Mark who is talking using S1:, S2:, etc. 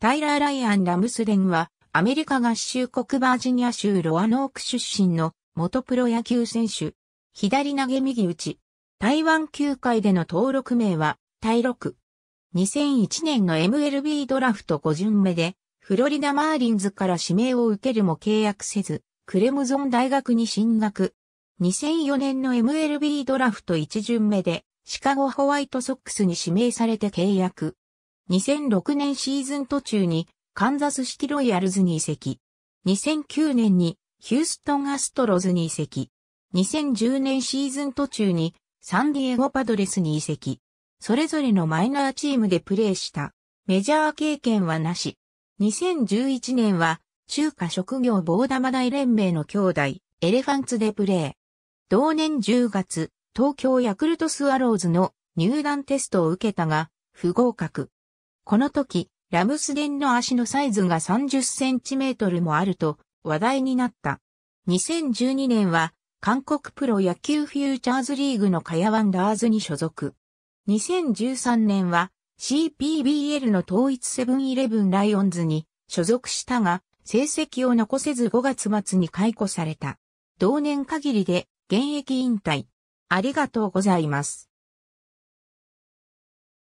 S1: タイラー・ライアン・ラムスデンは、アメリカ合衆国バージニア州ロアノーク出身の元プロ野球選手。左投げ右打ち。台湾球界での登録名は、タイク。2001年の MLB ドラフト5巡目で、フロリダ・マーリンズから指名を受けるも契約せず、クレムゾン大学に進学。2004年の MLB ドラフト1巡目で、シカゴホワイトソックスに指名されて契約。2006年シーズン途中にカンザスシティロイヤルズに移籍。2009年にヒューストンアストロズに移籍。2010年シーズン途中にサンディエゴパドレスに移籍。それぞれのマイナーチームでプレーした。メジャー経験はなし。2011年は中華職業棒玉大連盟の兄弟、エレファンツでプレー。同年10月、東京ヤクルトスワローズの入団テストを受けたが、不合格。この時、ラムスデンの足のサイズが30センチメートルもあると話題になった。2012年は韓国プロ野球フューチャーズリーグのカヤワンダーズに所属。2013年は CPBL の統一セブンイレブンライオンズに所属したが、成績を残せず5月末に解雇された。同年限りで現役引退。ありがとうございます。